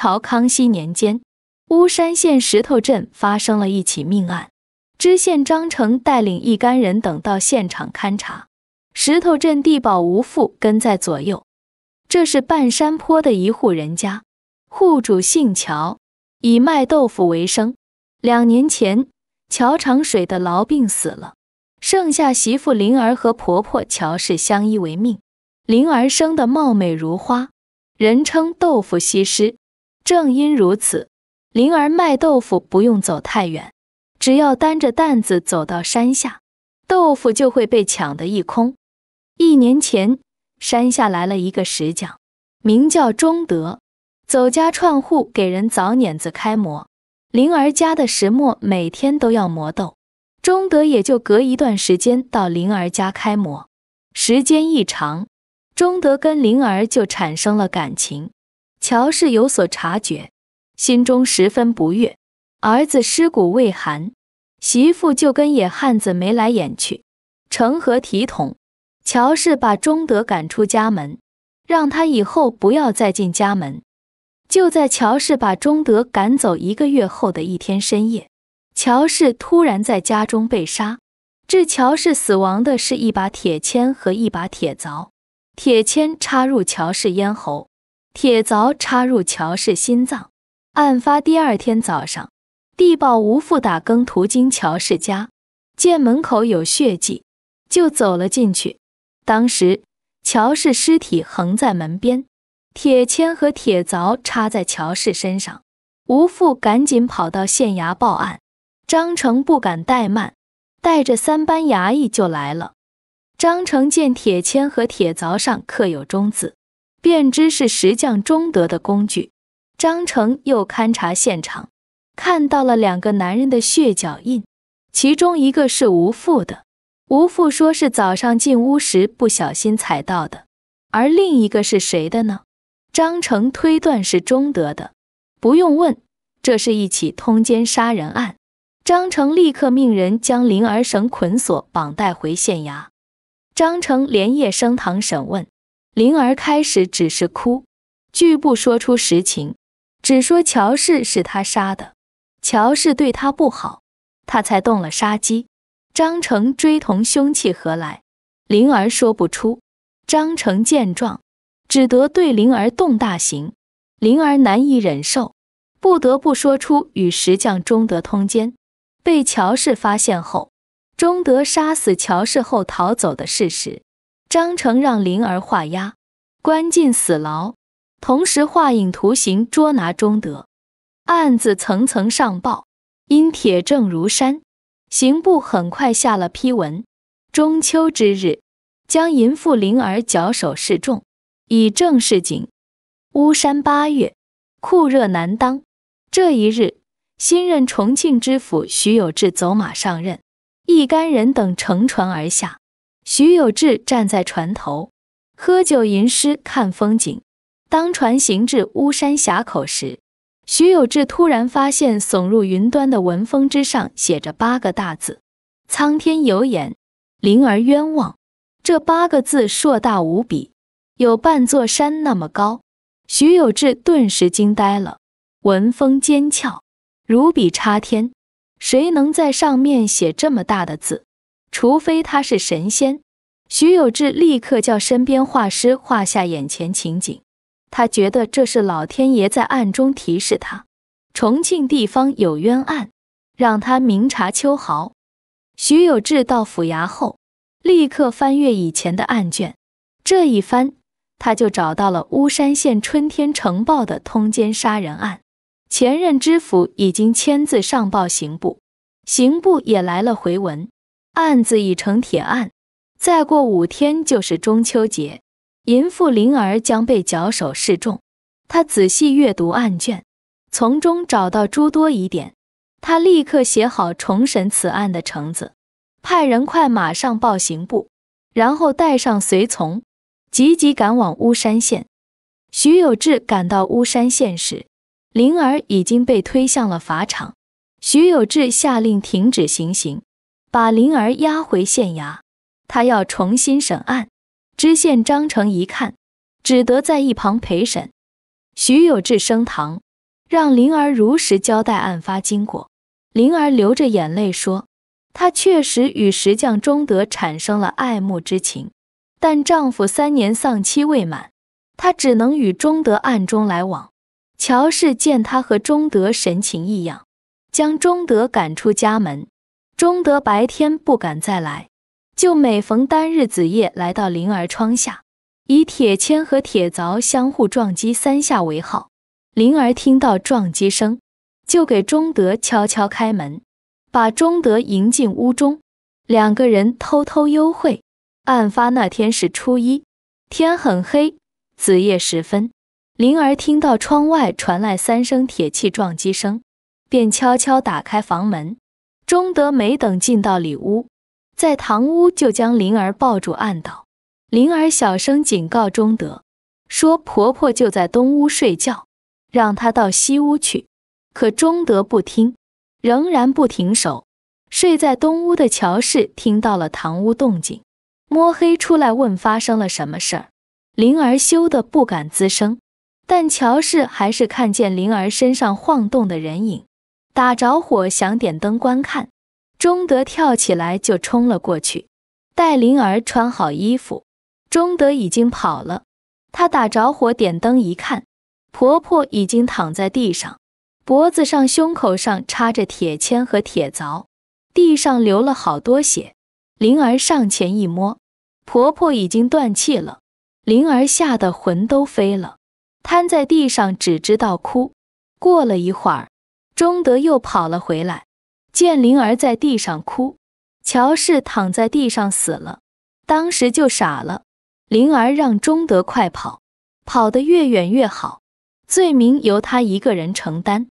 朝康熙年间，巫山县石头镇发生了一起命案。知县张成带领一干人等到现场勘查。石头镇地保吴父跟在左右。这是半山坡的一户人家，户主姓乔，以卖豆腐为生。两年前，乔长水的痨病死了，剩下媳妇灵儿和婆婆乔氏相依为命。灵儿生的貌美如花，人称豆腐西施。正因如此，灵儿卖豆腐不用走太远，只要担着担子走到山下，豆腐就会被抢得一空。一年前，山下来了一个石匠，名叫钟德，走家串户给人凿碾子开磨。灵儿家的石磨每天都要磨豆，钟德也就隔一段时间到灵儿家开磨。时间一长，钟德跟灵儿就产生了感情。乔氏有所察觉，心中十分不悦。儿子尸骨未寒，媳妇就跟野汉子眉来眼去，成何体统？乔氏把钟德赶出家门，让他以后不要再进家门。就在乔氏把钟德赶走一个月后的一天深夜，乔氏突然在家中被杀。致乔氏死亡的是一把铁钎和一把铁凿，铁钎插入乔氏咽喉。铁凿插入乔氏心脏。案发第二天早上，地保吴父打更途经乔氏家，见门口有血迹，就走了进去。当时乔氏尸体横在门边，铁签和铁凿插在乔氏身上。吴父赶紧跑到县衙报案，张成不敢怠慢，带着三班衙役就来了。张成见铁签和铁凿上刻有“中”字。便知是石匠钟德的工具。张成又勘察现场，看到了两个男人的血脚印，其中一个是吴父的。吴父说是早上进屋时不小心踩到的，而另一个是谁的呢？张成推断是钟德的。不用问，这是一起通奸杀人案。张成立刻命人将灵儿绳捆锁绑带回县衙。张成连夜升堂审问。灵儿开始只是哭，拒不说出实情，只说乔氏是他杀的，乔氏对他不好，他才动了杀机。张成追同凶器何来？灵儿说不出。张成见状，只得对灵儿动大刑。灵儿难以忍受，不得不说出与石匠钟德通奸，被乔氏发现后，钟德杀死乔氏后逃走的事实。张成让灵儿画押，关进死牢，同时画影图形捉拿中德，案子层层上报。因铁证如山，刑部很快下了批文。中秋之日，将淫妇灵儿绞首示众，以正示警。巫山八月，酷热难当。这一日，新任重庆知府徐有志走马上任，一干人等乘船而下。徐有志站在船头，喝酒吟诗，看风景。当船行至巫山峡口时，徐有志突然发现耸入云端的文峰之上写着八个大字：“苍天有眼，灵儿冤枉。”这八个字硕大无比，有半座山那么高。徐有志顿时惊呆了。文峰尖峭，如笔插天，谁能在上面写这么大的字？除非他是神仙，徐有志立刻叫身边画师画下眼前情景。他觉得这是老天爷在暗中提示他：重庆地方有冤案，让他明察秋毫。徐有志到府衙后，立刻翻阅以前的案卷。这一翻，他就找到了巫山县春天城报的通奸杀人案。前任知府已经签字上报刑部，刑部也来了回文。案子已成铁案，再过五天就是中秋节，淫妇灵儿将被绞首示众。他仔细阅读案卷，从中找到诸多疑点，他立刻写好重审此案的呈子，派人快马上报刑部，然后带上随从，急急赶往巫山县。徐有志赶到巫山县时，灵儿已经被推向了法场。徐有志下令停止行刑。把灵儿押回县衙，他要重新审案。知县张成一看，只得在一旁陪审。徐有志升堂，让灵儿如实交代案发经过。灵儿流着眼泪说：“她确实与石匠钟德产生了爱慕之情，但丈夫三年丧妻未满，她只能与钟德暗中来往。”乔氏见她和钟德神情异样，将钟德赶出家门。钟德白天不敢再来，就每逢单日子夜来到灵儿窗下，以铁钎和铁凿相互撞击三下为号。灵儿听到撞击声，就给钟德悄悄开门，把钟德迎进屋中，两个人偷偷幽会。案发那天是初一，天很黑，子夜时分，灵儿听到窗外传来三声铁器撞击声，便悄悄打开房门。钟德没等进到里屋，在堂屋就将灵儿抱住按倒。灵儿小声警告钟德说：“婆婆就在东屋睡觉，让她到西屋去。”可钟德不听，仍然不停手。睡在东屋的乔氏听到了堂屋动静，摸黑出来问发生了什么事儿。灵儿羞得不敢吱声，但乔氏还是看见灵儿身上晃动的人影。打着火想点灯观看，钟德跳起来就冲了过去。待灵儿穿好衣服，钟德已经跑了。他打着火点灯一看，婆婆已经躺在地上，脖子上、胸口上插着铁签和铁凿，地上流了好多血。灵儿上前一摸，婆婆已经断气了。灵儿吓得魂都飞了，瘫在地上只知道哭。过了一会儿。钟德又跑了回来，见灵儿在地上哭，乔氏躺在地上死了，当时就傻了。灵儿让钟德快跑，跑得越远越好，罪名由他一个人承担。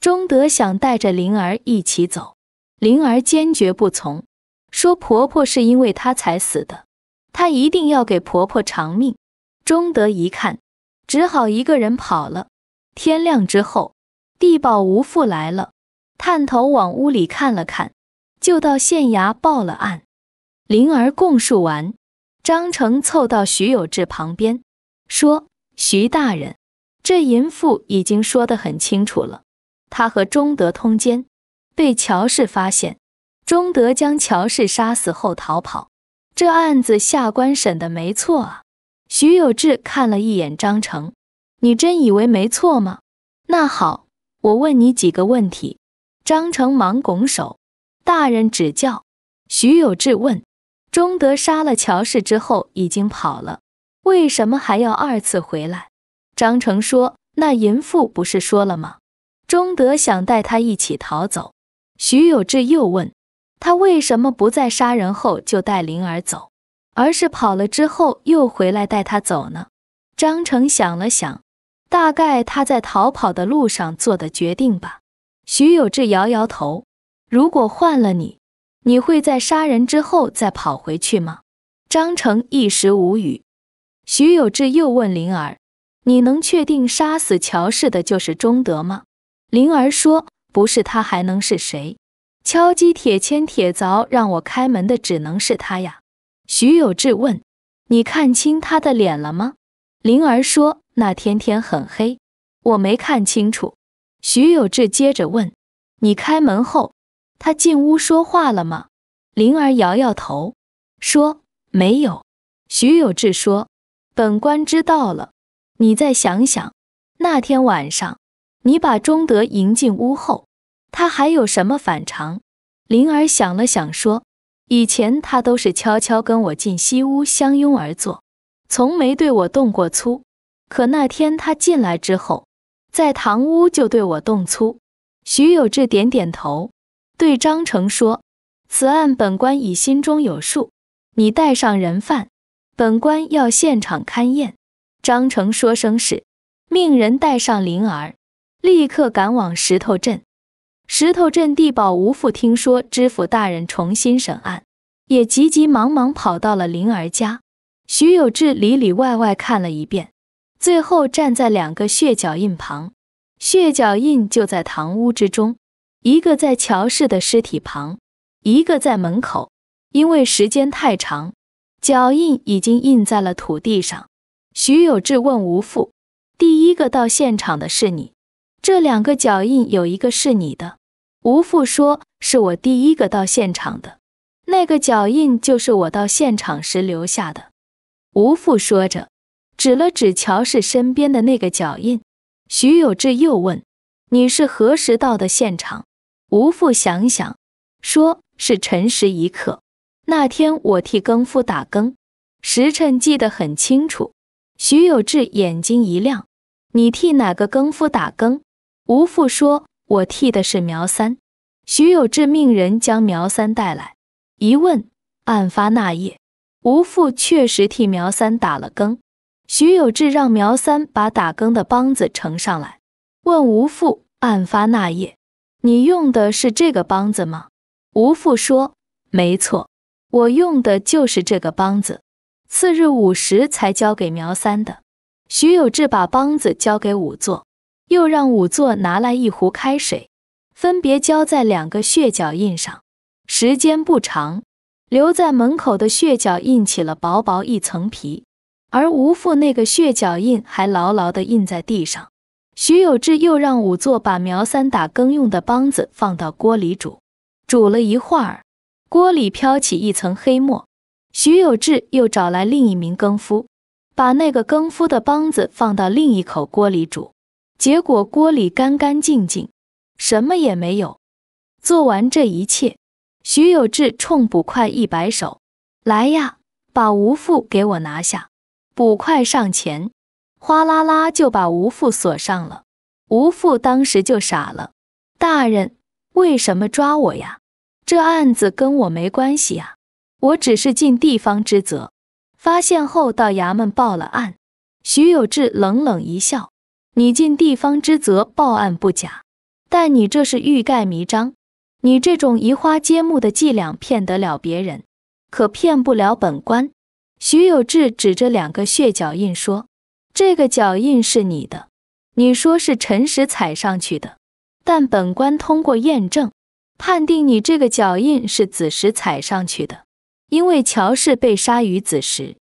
钟德想带着灵儿一起走，灵儿坚决不从，说婆婆是因为她才死的，她一定要给婆婆偿命。钟德一看，只好一个人跑了。天亮之后。地保吴父来了，探头往屋里看了看，就到县衙报了案。灵儿供述完，张成凑到徐有志旁边说：“徐大人，这淫妇已经说得很清楚了，她和钟德通奸，被乔氏发现，钟德将乔氏杀死后逃跑。这案子下官审的没错啊。”徐有志看了一眼张成：“你真以为没错吗？那好。”我问你几个问题，张成忙拱手，大人指教。徐有志问，钟德杀了乔氏之后已经跑了，为什么还要二次回来？张成说，那淫妇不是说了吗？钟德想带他一起逃走。徐有志又问，他为什么不在杀人后就带灵儿走，而是跑了之后又回来带他走呢？张成想了想。大概他在逃跑的路上做的决定吧。徐有志摇摇头。如果换了你，你会在杀人之后再跑回去吗？张成一时无语。徐有志又问灵儿：“你能确定杀死乔氏的就是钟德吗？”灵儿说：“不是他还能是谁？敲击铁钎铁凿让我开门的只能是他呀。”徐有志问：“你看清他的脸了吗？”灵儿说。那天天很黑，我没看清楚。徐有志接着问：“你开门后，他进屋说话了吗？”灵儿摇摇头，说：“没有。”徐有志说：“本官知道了。你再想想，那天晚上你把钟德迎进屋后，他还有什么反常？”灵儿想了想，说：“以前他都是悄悄跟我进西屋相拥而坐，从没对我动过粗。”可那天他进来之后，在堂屋就对我动粗。徐有志点点头，对张成说：“此案本官已心中有数，你带上人犯，本官要现场勘验。”张成说声是，命人带上灵儿，立刻赶往石头镇。石头镇地保吴父听说知府大人重新审案，也急急忙忙跑到了灵儿家。徐有志里里外外看了一遍。最后站在两个血脚印旁，血脚印就在堂屋之中，一个在乔氏的尸体旁，一个在门口。因为时间太长，脚印已经印在了土地上。徐有志问吴父：“第一个到现场的是你，这两个脚印有一个是你的？”吴父说：“是我第一个到现场的，那个脚印就是我到现场时留下的。”吴父说着。指了指乔氏身边的那个脚印，徐有志又问：“你是何时到的现场？”吴父想想，说是辰时一刻。那天我替更夫打更，时辰记得很清楚。徐有志眼睛一亮：“你替哪个更夫打更？”吴父说：“我替的是苗三。”徐有志命人将苗三带来，一问，案发那夜，吴父确实替苗三打了更。徐有志让苗三把打更的梆子呈上来，问吴父：“案发那夜，你用的是这个梆子吗？”吴父说：“没错，我用的就是这个梆子。次日午时才交给苗三的。”徐有志把梆子交给仵作，又让仵作拿来一壶开水，分别浇在两个血脚印上。时间不长，留在门口的血脚印起了薄薄一层皮。而吴父那个血脚印还牢牢地印在地上。徐有志又让仵作把苗三打更用的梆子放到锅里煮，煮了一会儿，锅里飘起一层黑沫。徐有志又找来另一名更夫，把那个更夫的梆子放到另一口锅里煮，结果锅里干干净净，什么也没有。做完这一切，徐有志冲捕快一摆手：“来呀，把吴父给我拿下！”捕快上前，哗啦啦就把吴父锁上了。吴父当时就傻了：“大人，为什么抓我呀？这案子跟我没关系啊！我只是尽地方之责，发现后到衙门报了案。”徐有志冷冷一笑：“你尽地方之责报案不假，但你这是欲盖弥彰。你这种移花接木的伎俩骗得了别人，可骗不了本官。”徐有志指着两个血脚印说：“这个脚印是你的，你说是陈实踩上去的，但本官通过验证，判定你这个脚印是子时踩上去的。因为乔氏被杀于子时，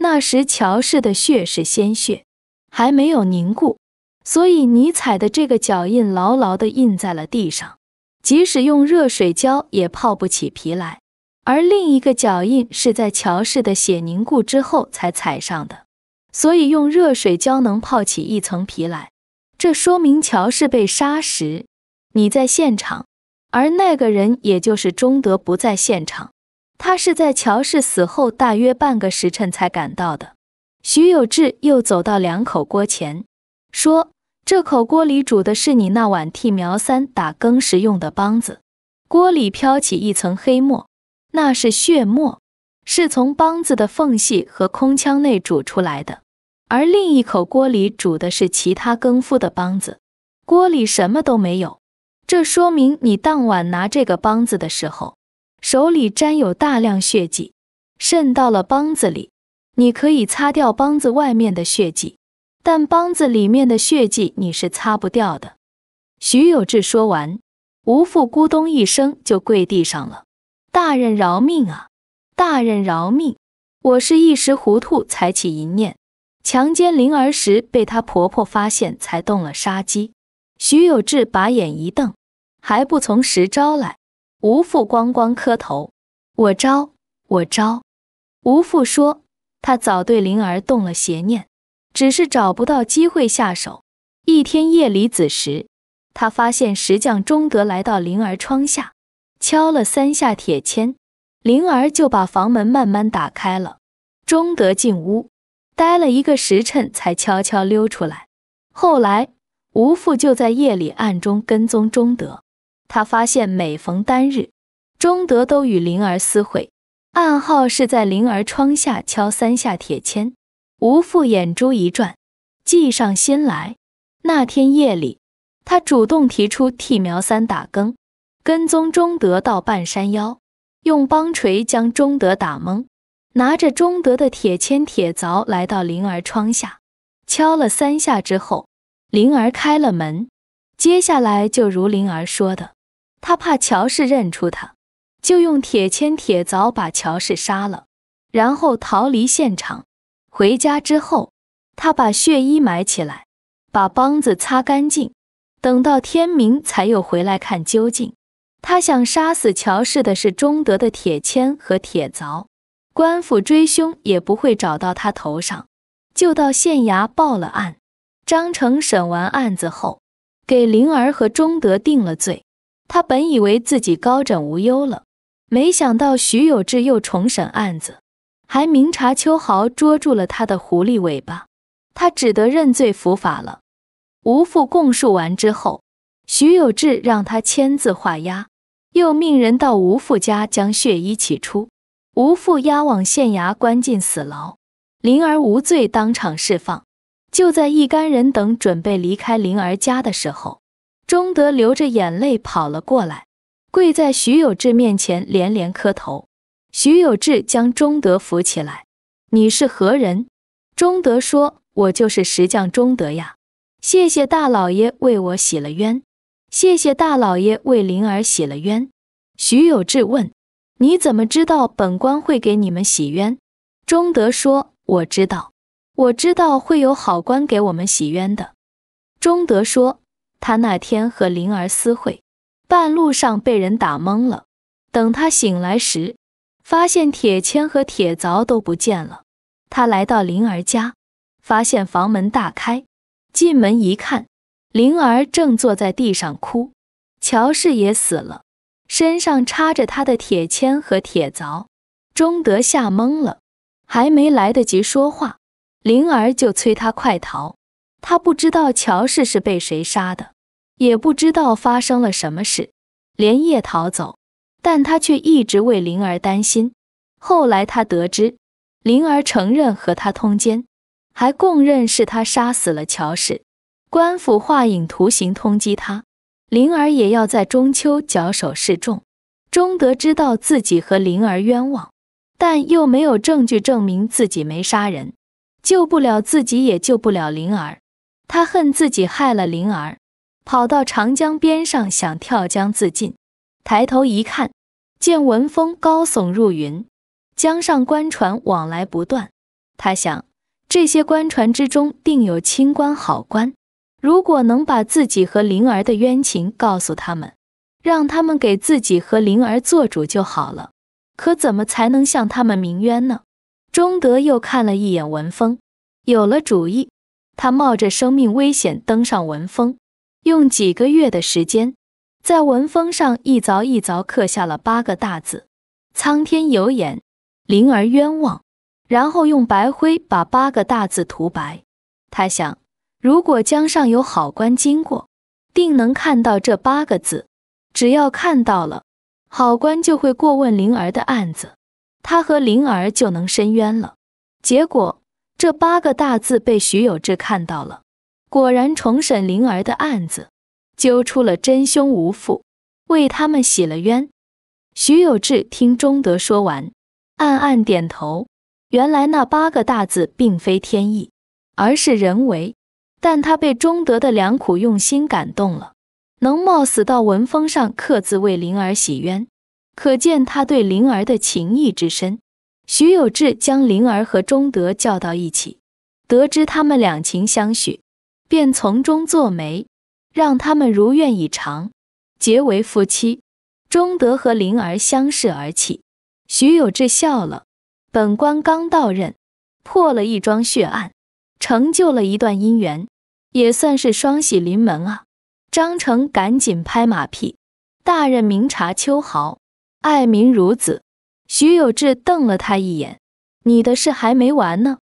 那时乔氏的血是鲜血，还没有凝固，所以你踩的这个脚印牢牢地印在了地上，即使用热水浇也泡不起皮来。”而另一个脚印是在乔氏的血凝固之后才踩上的，所以用热水胶能泡起一层皮来。这说明乔氏被杀时你在现场，而那个人也就是钟德不在现场。他是在乔氏死后大约半个时辰才赶到的。徐有志又走到两口锅前，说：“这口锅里煮的是你那晚替苗三打更时用的梆子，锅里飘起一层黑沫。”那是血沫，是从梆子的缝隙和空腔内煮出来的。而另一口锅里煮的是其他更夫的梆子，锅里什么都没有。这说明你当晚拿这个梆子的时候，手里沾有大量血迹，渗到了梆子里。你可以擦掉梆子外面的血迹，但梆子里面的血迹你是擦不掉的。徐有志说完，吴父咕咚一声就跪地上了。大人饶命啊！大人饶命！我是一时糊涂才起淫念，强奸灵儿时被她婆婆发现，才动了杀机。徐有志把眼一瞪，还不从实招来？吴父咣咣磕头，我招，我招。吴父说，他早对灵儿动了邪念，只是找不到机会下手。一天夜里子时，他发现石匠钟德来到灵儿窗下。敲了三下铁签，灵儿就把房门慢慢打开了。钟德进屋，待了一个时辰，才悄悄溜出来。后来，吴父就在夜里暗中跟踪钟德。他发现每逢单日，钟德都与灵儿私会，暗号是在灵儿窗下敲三下铁签。吴父眼珠一转，计上心来。那天夜里，他主动提出替苗三打更。跟踪钟德到半山腰，用棒锤将钟德打懵，拿着钟德的铁签铁凿来到灵儿窗下，敲了三下之后，灵儿开了门。接下来就如灵儿说的，他怕乔氏认出他，就用铁签铁凿把乔氏杀了，然后逃离现场。回家之后，他把血衣埋起来，把梆子擦干净，等到天明才又回来看究竟。他想杀死乔氏的是钟德的铁钎和铁凿，官府追凶也不会找到他头上，就到县衙报了案。张成审完案子后，给灵儿和钟德定了罪。他本以为自己高枕无忧了，没想到徐有志又重审案子，还明察秋毫，捉住了他的狐狸尾巴。他只得认罪伏法了。吴父供述完之后，徐有志让他签字画押。又命人到吴父家将血衣取出，吴父押往县衙关进死牢，灵儿无罪，当场释放。就在一干人等准备离开灵儿家的时候，钟德流着眼泪跑了过来，跪在徐有志面前连连磕头。徐有志将钟德扶起来：“你是何人？”钟德说：“我就是石匠钟德呀，谢谢大老爷为我洗了冤。”谢谢大老爷为灵儿洗了冤。徐有志问：“你怎么知道本官会给你们洗冤？”钟德说：“我知道，我知道会有好官给我们洗冤的。”钟德说：“他那天和灵儿私会，半路上被人打懵了。等他醒来时，发现铁钎和铁凿都不见了。他来到灵儿家，发现房门大开，进门一看。”灵儿正坐在地上哭，乔氏也死了，身上插着他的铁签和铁凿。钟德吓懵了，还没来得及说话，灵儿就催他快逃。他不知道乔氏是被谁杀的，也不知道发生了什么事，连夜逃走。但他却一直为灵儿担心。后来他得知，灵儿承认和他通奸，还供认是他杀死了乔氏。官府画影图形通缉他，灵儿也要在中秋绞首示众。钟德知道自己和灵儿冤枉，但又没有证据证明自己没杀人，救不了自己也救不了灵儿。他恨自己害了灵儿，跑到长江边上想跳江自尽。抬头一看，见文峰高耸入云，江上官船往来不断。他想，这些官船之中定有清官好官。如果能把自己和灵儿的冤情告诉他们，让他们给自己和灵儿做主就好了。可怎么才能向他们鸣冤呢？钟德又看了一眼文峰，有了主意。他冒着生命危险登上文峰，用几个月的时间，在文峰上一凿一凿刻下了八个大字：“苍天有眼，灵儿冤枉。”然后用白灰把八个大字涂白。他想。如果江上有好官经过，定能看到这八个字。只要看到了，好官就会过问灵儿的案子，他和灵儿就能伸冤了。结果，这八个大字被徐有志看到了，果然重审灵儿的案子，揪出了真凶无父，为他们洗了冤。徐有志听钟德说完，暗暗点头。原来那八个大字并非天意，而是人为。但他被钟德的良苦用心感动了，能冒死到文峰上刻字为灵儿洗冤，可见他对灵儿的情谊之深。徐有志将灵儿和钟德叫到一起，得知他们两情相许，便从中作媒，让他们如愿以偿，结为夫妻。钟德和灵儿相视而泣，徐有志笑了：“本官刚到任，破了一桩血案，成就了一段姻缘。”也算是双喜临门啊！张成赶紧拍马屁，大人明察秋毫，爱民如子。徐有志瞪了他一眼：“你的事还没完呢，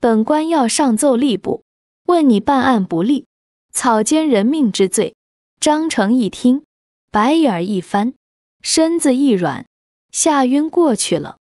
本官要上奏吏部，问你办案不力，草菅人命之罪。”张成一听，白眼一翻，身子一软，吓晕过去了。